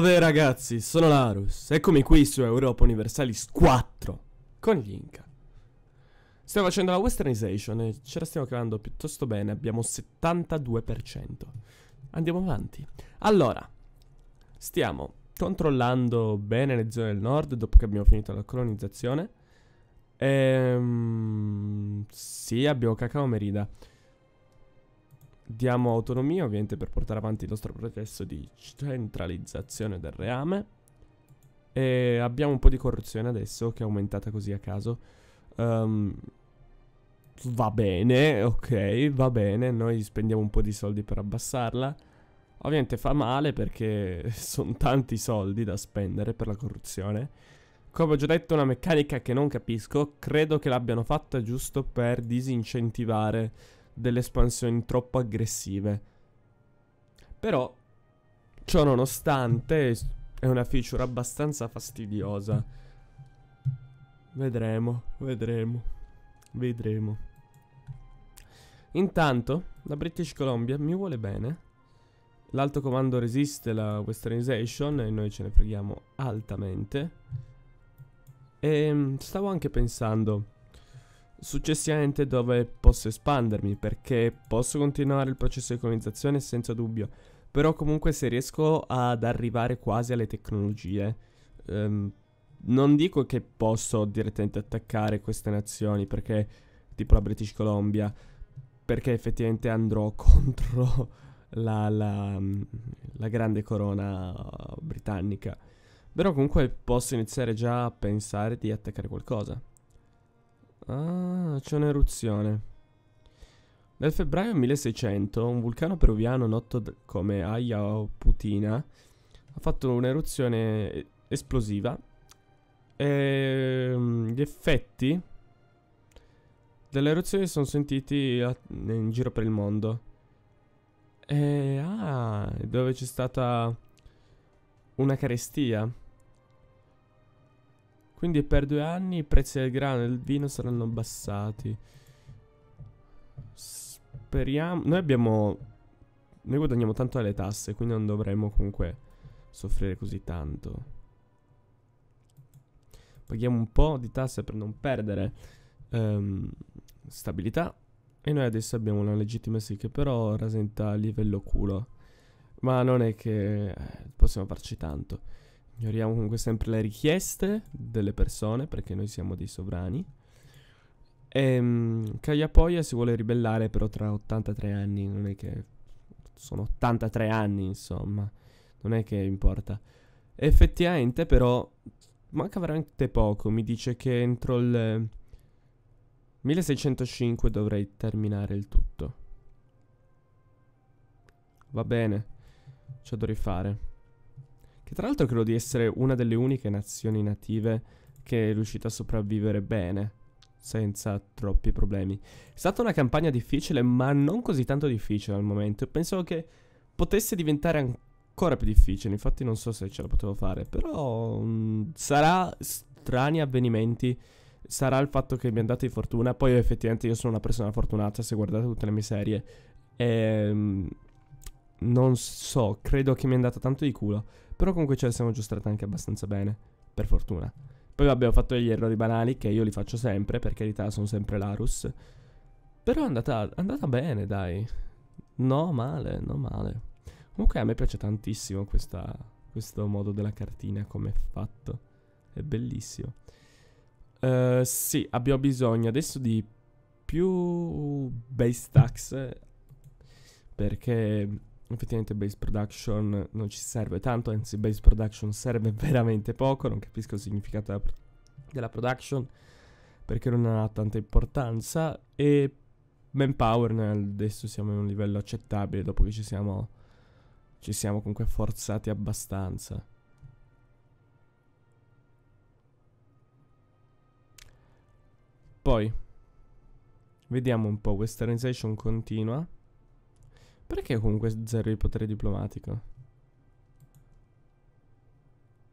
Salve ragazzi, sono Larus, eccomi qui su Europa Universalis 4 con gli Inca. Stiamo facendo la westernization e ce la stiamo creando piuttosto bene, abbiamo 72%. Andiamo avanti. Allora, stiamo controllando bene le zone del nord dopo che abbiamo finito la colonizzazione. Ehm, sì, abbiamo Cacao Merida diamo autonomia ovviamente per portare avanti il nostro processo di centralizzazione del reame e abbiamo un po' di corruzione adesso che è aumentata così a caso um, va bene ok va bene noi spendiamo un po' di soldi per abbassarla ovviamente fa male perché sono tanti soldi da spendere per la corruzione come ho già detto una meccanica che non capisco credo che l'abbiano fatta giusto per disincentivare delle espansioni troppo aggressive. Però, ciò nonostante, è una feature abbastanza fastidiosa. Vedremo, vedremo, vedremo. Intanto, la British Columbia mi vuole bene. L'alto comando resiste la westernization e noi ce ne freghiamo altamente. E ehm, stavo anche pensando successivamente dove posso espandermi perché posso continuare il processo di colonizzazione senza dubbio, però comunque se riesco ad arrivare quasi alle tecnologie, ehm, non dico che posso direttamente attaccare queste nazioni perché tipo la British Columbia, perché effettivamente andrò contro la, la, la grande corona britannica. Però comunque posso iniziare già a pensare di attaccare qualcosa. Ah, c'è un'eruzione. Nel febbraio 1600 un vulcano peruviano noto come Ayao Putina ha fatto un'eruzione esplosiva e ehm, gli effetti dell'eruzione eruzioni sono sentiti in giro per il mondo. E eh, ah, dove c'è stata una carestia. Quindi per due anni i prezzi del grano e del vino saranno abbassati. Speriamo... Noi abbiamo... Noi guadagniamo tanto alle tasse, quindi non dovremmo comunque soffrire così tanto. Paghiamo un po' di tasse per non perdere um, stabilità. E noi adesso abbiamo una legittimacy che però rasenta a livello culo. Ma non è che eh, possiamo farci tanto. Ignoriamo comunque sempre le richieste delle persone perché noi siamo dei sovrani. E ehm, Cagliapoia si vuole ribellare però tra 83 anni, non è che sono 83 anni insomma, non è che importa. Effettivamente però manca veramente poco, mi dice che entro il 1605 dovrei terminare il tutto. Va bene, ce lo dovrei fare che tra l'altro credo di essere una delle uniche nazioni native che è riuscita a sopravvivere bene, senza troppi problemi. È stata una campagna difficile, ma non così tanto difficile al momento. Pensavo che potesse diventare ancora più difficile, infatti non so se ce la potevo fare, però mh, mm, sarà strani avvenimenti sarà il fatto che mi è andato di fortuna. Poi effettivamente io sono una persona fortunata se guardate tutte le mie serie. E, ehm, non so, credo che mi è andata tanto di culo. Però comunque ce la siamo aggiustata anche abbastanza bene, per fortuna. Poi abbiamo fatto degli errori banali che io li faccio sempre, per carità sono sempre l'Arus. Però è andata, andata bene dai. No male, no male. Comunque a me piace tantissimo questa, questo modo della cartina come è fatto. È bellissimo. Uh, sì, abbiamo bisogno adesso di più base stacks, perché effettivamente base production non ci serve tanto, anzi base production serve veramente poco, non capisco il significato della, production perché non ha tanta importanza e manpower adesso siamo in un livello accettabile dopo che ci siamo, ci siamo comunque forzati abbastanza. Poi vediamo un po', westernization continua. Perché comunque zero il potere diplomatico?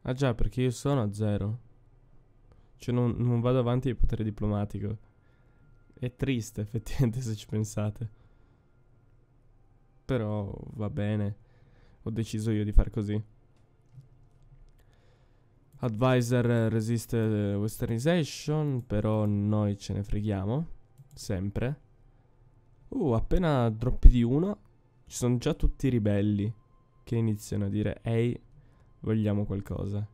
Ah già, perché io sono a zero. Cioè non, non vado avanti il potere diplomatico. È triste effettivamente se ci pensate. Però va bene. Ho deciso io di far così. Advisor resiste westernization, però noi ce ne freghiamo. Sempre. Uh, appena droppi di uno ci sono già tutti i ribelli che iniziano a dire Ehi, vogliamo qualcosa.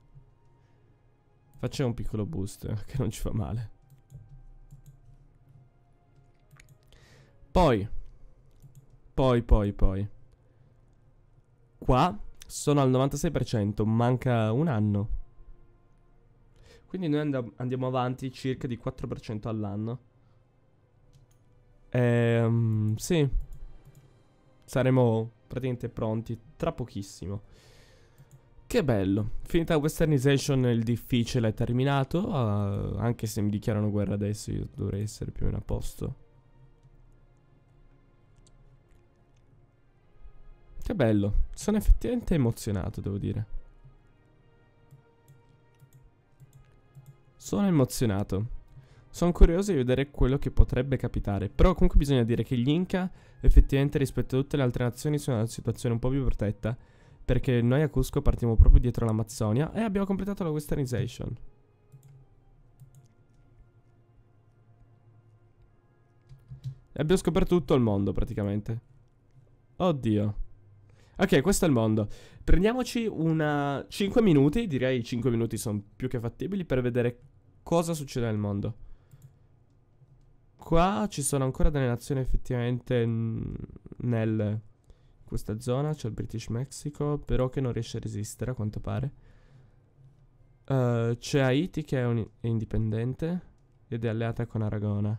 Facciamo un piccolo boost che non ci fa male. Poi, poi, poi, poi. Qua sono al 96%, manca un anno. Quindi noi and andiamo avanti circa di 4% all'anno. Ehm, sì saremo praticamente pronti tra pochissimo. Che bello. Finita westernization il difficile è terminato, uh, anche se mi dichiarano guerra adesso io dovrei essere più o meno a posto. Che bello, sono effettivamente emozionato devo dire. Sono emozionato. Sono curioso di vedere quello che potrebbe capitare, però comunque bisogna dire che gli Inca effettivamente rispetto a tutte le altre nazioni sono in una situazione un po' più protetta, perché noi a Cusco partiamo proprio dietro l'Amazzonia e abbiamo completato la westernization. E abbiamo scoperto tutto il mondo praticamente. Oddio. Ok, questo è il mondo. Prendiamoci una 5 minuti, direi 5 minuti sono più che fattibili per vedere cosa succede nel mondo qua ci sono ancora delle nazioni effettivamente nel, in questa zona, c'è il British Mexico, però che non riesce a resistere a quanto pare. Uh, c'è Haiti che è, un, è indipendente ed è alleata con Aragona.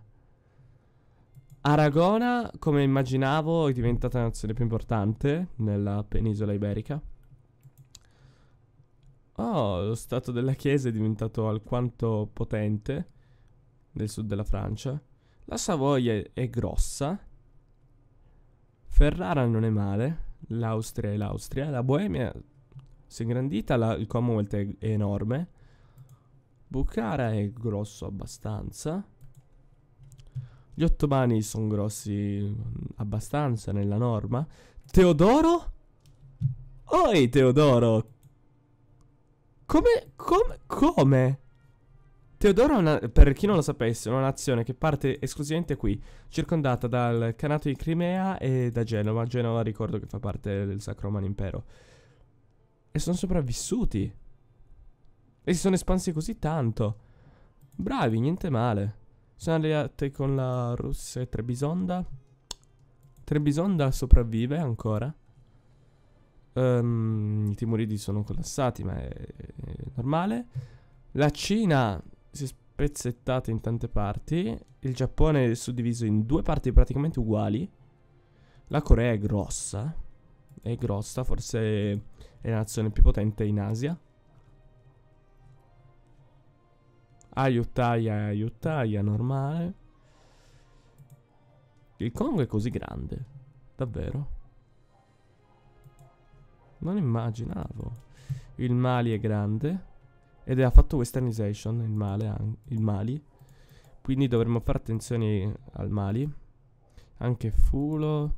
Aragona, come immaginavo, è diventata la nazione più importante nella penisola iberica. Oh, lo stato della Chiesa è diventato alquanto potente nel sud della Francia. La Savoia è grossa. Ferrara non è male. L'Austria è l'Austria. La Boemia si è ingrandita. La, il Commonwealth è, è enorme. Bukhara è grosso abbastanza. Gli ottomani sono grossi mm, abbastanza nella norma. Teodoro? Oi Teodoro! Come? Come? Come? Teodoro, per chi non lo sapesse, è una nazione che parte esclusivamente qui, circondata dal Canato di Crimea e da Genova. Genova ricordo che fa parte del Sacro Romano Impero. E sono sopravvissuti. E si sono espansi così tanto. Bravi, niente male. Sono alleati con la Russia e Trebisonda. Trebisonda sopravvive ancora. Um, I timuridi sono collassati, ma è, è normale. La Cina si è spezzettata in tante parti. Il Giappone è suddiviso in due parti praticamente uguali. La Corea è grossa. È grossa, forse è la nazione più potente in Asia. Ayutthaya, Ayutthaya, normale. Il Congo è così grande. Davvero? Non immaginavo. Il Mali è grande. Ed ha fatto westernization, il male, il Mali. Quindi dovremmo fare attenzione al Mali. Anche Fulo.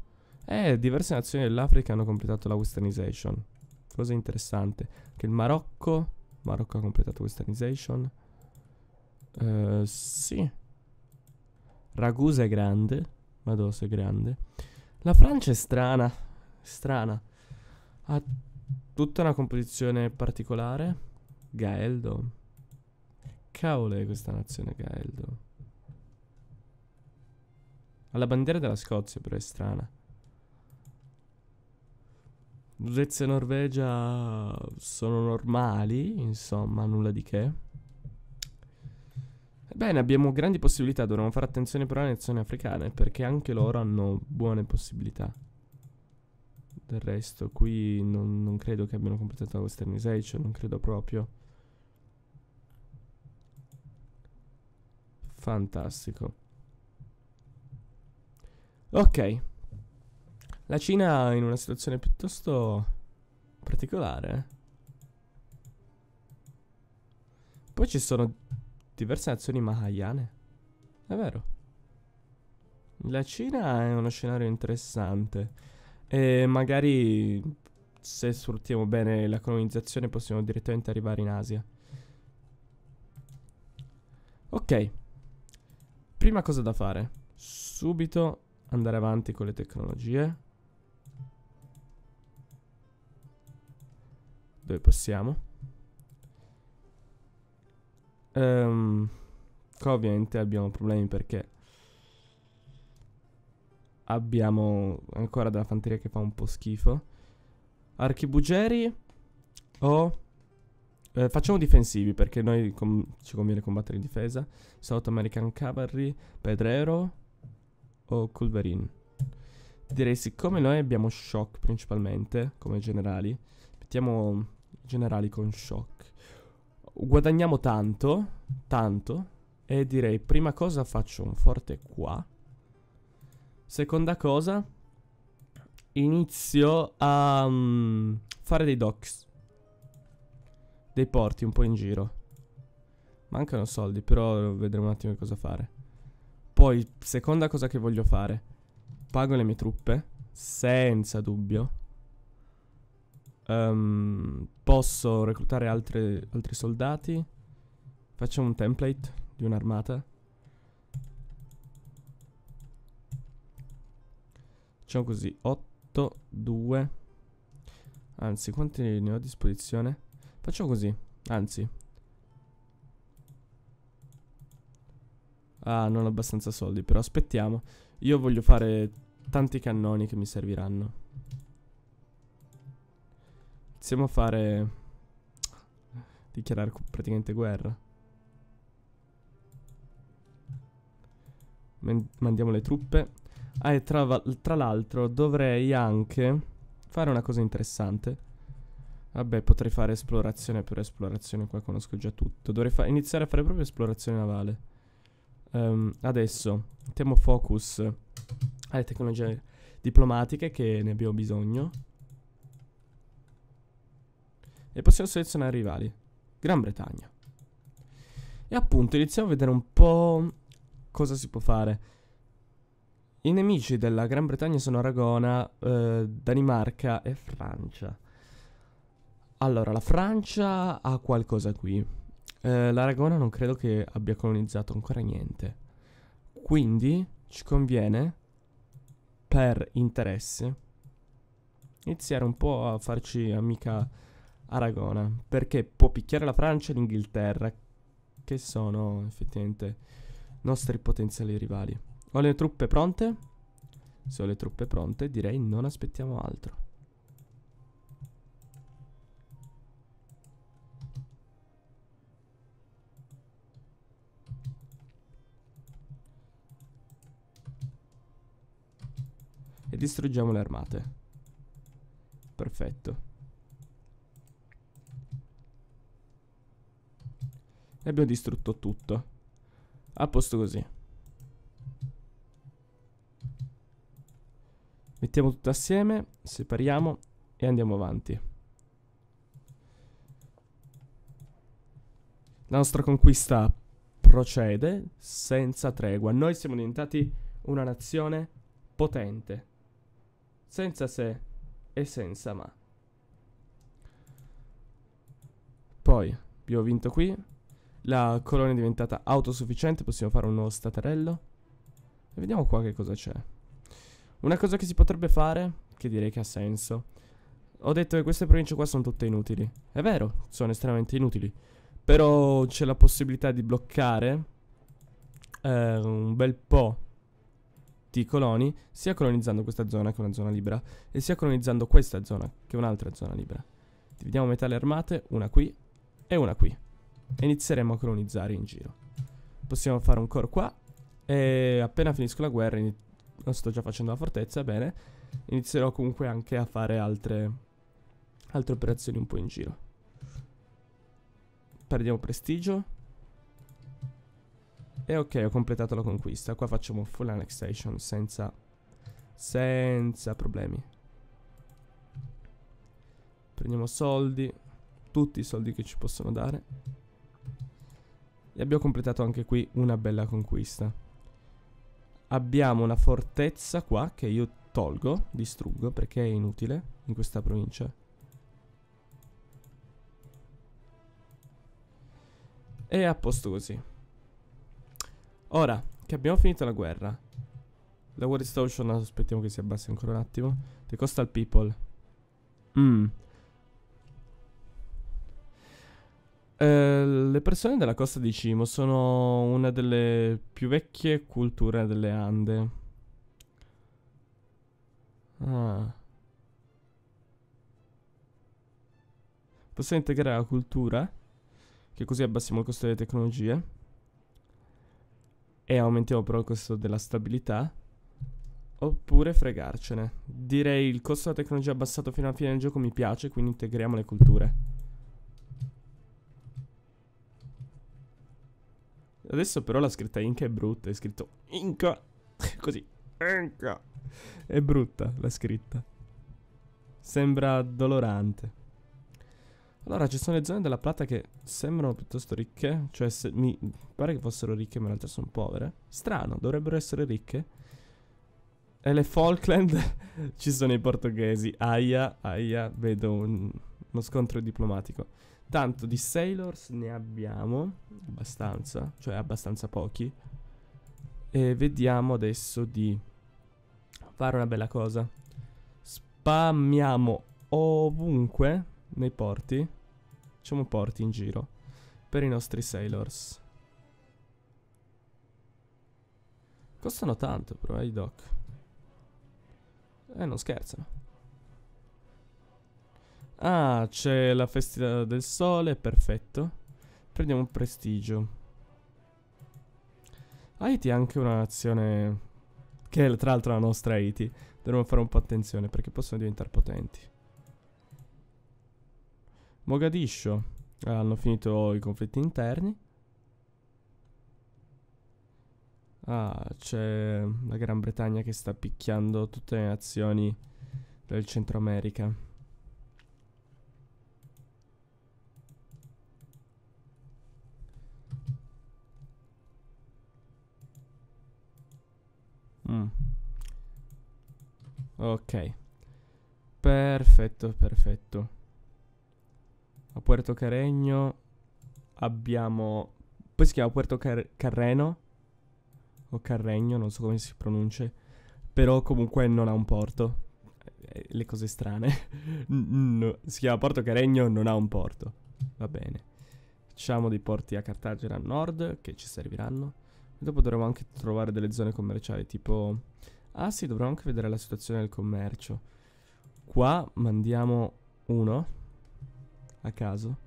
Eh, diverse nazioni dell'Africa hanno completato la westernization. Cosa interessante. Che il Marocco... Marocco ha completato westernization. Uh, sì. Ragusa è grande. Madosso è grande. La Francia è strana. Strana. Ha tutta una composizione particolare. Gaeldo. Cavolo è questa nazione Gaeldo. Ha la bandiera della Scozia però è strana. Svezia e Norvegia sono normali, insomma, nulla di che. Ebbene, abbiamo grandi possibilità, dovremmo fare attenzione però alle nazioni africane perché anche loro hanno buone possibilità. Del resto, qui non, non credo che abbiano completato la westernization, non credo proprio. Fantastico. Ok. La Cina è in una situazione piuttosto particolare. Poi ci sono diverse nazioni mahayane. È vero. La Cina è uno scenario interessante. E magari se sfruttiamo bene la colonizzazione possiamo direttamente arrivare in Asia. Ok. Prima cosa da fare. Subito andare avanti con le tecnologie. Dove possiamo. Um, qua ovviamente abbiamo problemi perché Abbiamo ancora della fanteria che fa un po' schifo. Archibugeri o... Eh, facciamo difensivi perché noi com ci conviene combattere in difesa. South American Cavalry, Pedrero o Culverin. Direi siccome noi abbiamo shock principalmente come generali, mettiamo generali con shock. Guadagniamo tanto, tanto, e direi prima cosa faccio un forte qua. Seconda cosa, inizio a um, fare dei docks. Dei porti un po' in giro. Mancano soldi, però vedremo un attimo cosa fare. Poi, seconda cosa che voglio fare. Pago le mie truppe, senza dubbio. Um, posso reclutare altre, altri soldati. Facciamo un template di un'armata. Facciamo così, 8, 2, anzi quanti ne ho a disposizione? Facciamo così, anzi. Ah, non ho abbastanza soldi, però aspettiamo. Io voglio fare tanti cannoni che mi serviranno. Iniziamo a fare... Dichiarare praticamente guerra. Mandiamo le truppe. Ah, e tra, tra l'altro dovrei anche fare una cosa interessante. Vabbè, potrei fare esplorazione per esplorazione, qua conosco già tutto. Dovrei iniziare a fare proprio esplorazione navale. Um, adesso, mettiamo focus alle tecnologie diplomatiche che ne abbiamo bisogno. E possiamo selezionare i rivali. Gran Bretagna. E appunto iniziamo a vedere un po' cosa si può fare. I nemici della Gran Bretagna sono Aragona, eh, Danimarca e Francia. Allora, la Francia ha qualcosa qui. Eh, L'Aragona non credo che abbia colonizzato ancora niente. Quindi ci conviene, per interesse, iniziare un po' a farci amica Aragona. Perché può picchiare la Francia e l'Inghilterra, che sono effettivamente nostri potenziali rivali. Ho le truppe pronte? Se ho le truppe pronte direi non aspettiamo altro. E distruggiamo le armate. Perfetto. E abbiamo distrutto tutto. A posto così. mettiamo tutto assieme, separiamo e andiamo avanti. La nostra conquista procede senza tregua. Noi siamo diventati una nazione potente, senza se e senza ma. Poi abbiamo vinto qui, la colonia è diventata autosufficiente, possiamo fare un nuovo staterello. E vediamo qua che cosa c'è. Una cosa che si potrebbe fare, che direi che ha senso. Ho detto che queste province qua sono tutte inutili. È vero, sono estremamente inutili. Però c'è la possibilità di bloccare eh, un bel po' di coloni, sia colonizzando questa zona che è una zona libera, e sia colonizzando questa zona che è un'altra zona libera. Dividiamo metà le armate, una qui e una qui. E inizieremo a colonizzare in giro. Possiamo fare un core qua e appena finisco la guerra non sto già facendo la fortezza, bene. Inizierò comunque anche a fare altre, altre operazioni un po' in giro. Perdiamo prestigio. E ok, ho completato la conquista. Qua facciamo full annexation senza, senza problemi. Prendiamo soldi, tutti i soldi che ci possono dare. E abbiamo completato anche qui una bella conquista. Abbiamo una fortezza qua che io tolgo, distruggo perché è inutile in questa provincia. E a posto così. Ora che abbiamo finito la guerra. La war distortion aspettiamo che si abbassi ancora un attimo. The coastal people. Mmm. Ehm, le persone della costa di Cimo sono una delle più vecchie culture delle Ande. Ah. Possiamo integrare la cultura, che così abbassiamo il costo delle tecnologie. E aumentiamo però il costo della stabilità. Oppure fregarcene. Direi il costo della tecnologia abbassato fino alla fine del gioco mi piace, quindi integriamo le culture. Adesso però la scritta Inca è brutta, è scritto Inca, così, Inca. È brutta la scritta. Sembra dolorante. Allora, ci sono le zone della Plata che sembrano piuttosto ricche, cioè se, mi pare che fossero ricche, ma in realtà sono povere. Strano, dovrebbero essere ricche. E le Falkland ci sono i portoghesi. Aia, aia, vedo un, uno scontro diplomatico. Tanto di Sailors ne abbiamo abbastanza, cioè abbastanza pochi. E vediamo adesso di fare una bella cosa. Spammiamo ovunque nei porti. Facciamo porti in giro per i nostri Sailors. Costano tanto però eh, i doc. Eh, non scherzano. Ah, c'è la festa del sole, perfetto. Prendiamo un prestigio. Haiti è anche una nazione che è tra l'altro la nostra Haiti. Dovremmo fare un po' attenzione perché possono diventare potenti. Mogadiscio. Ah, hanno finito i conflitti interni. Ah, c'è la Gran Bretagna che sta picchiando tutte le nazioni del Centro America. Mm. Ok. Perfetto, perfetto. A Puerto Carregno abbiamo... Poi si chiama Puerto Car Carreno? O Carregno, non so come si pronuncia. Però comunque non ha un porto. Eh, eh, le cose strane. no, si chiama Porto Carregno, non ha un porto. Va bene. Facciamo dei porti a Cartagena a nord, che ci serviranno. Dopo dovremo anche trovare delle zone commerciali, tipo... Ah sì, dovremo anche vedere la situazione del commercio. Qua mandiamo uno, a caso.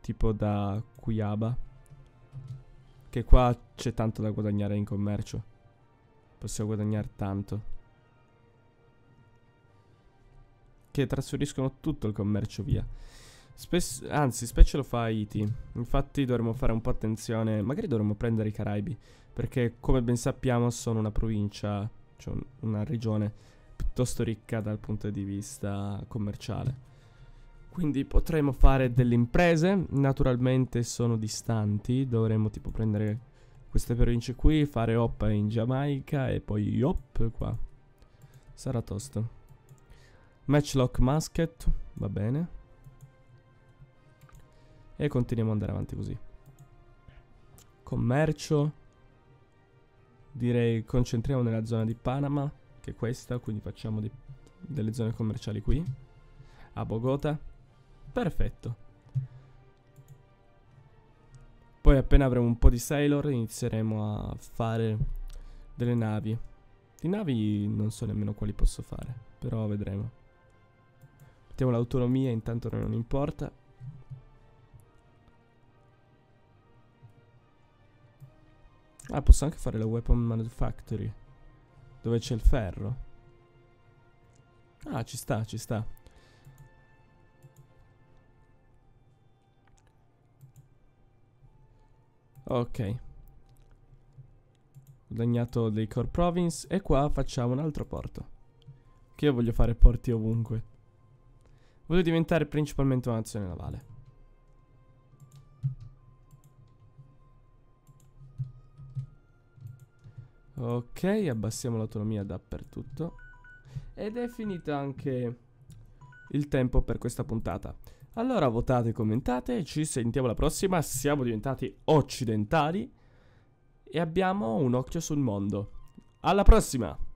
Tipo da Cuiaba. Che qua c'è tanto da guadagnare in commercio. Possiamo guadagnare tanto. Che trasferiscono tutto il commercio via. Spes- anzi, specie lo fa Haiti. Infatti dovremmo fare un po' attenzione. Magari dovremmo prendere i Caraibi. Perché, come ben sappiamo, sono una provincia, cioè una regione piuttosto ricca dal punto di vista commerciale. Quindi potremmo fare delle imprese. Naturalmente sono distanti. Dovremmo tipo prendere queste province qui, fare hop in Giamaica e poi hop qua. Sarà tosto. Matchlock Musket, va bene. E continuiamo ad andare avanti così. Commercio. Direi concentriamo nella zona di Panama, che è questa, quindi facciamo di, delle zone commerciali qui. A Bogota. Perfetto. Poi appena avremo un po' di sailor inizieremo a fare delle navi. Di navi non so nemmeno quali posso fare, però vedremo. Mettiamo l'autonomia, intanto non importa. Ah, posso anche fare la weapon manufactory. Dove c'è il ferro. Ah, ci sta, ci sta. Ok. Ho guadagnato dei core province e qua facciamo un altro porto. Che io voglio fare porti ovunque. Voglio diventare principalmente una nazione navale. Ok, abbassiamo l'autonomia dappertutto. Ed è finito anche il tempo per questa puntata. Allora votate, commentate, ci sentiamo alla prossima. Siamo diventati occidentali e abbiamo un occhio sul mondo. Alla prossima!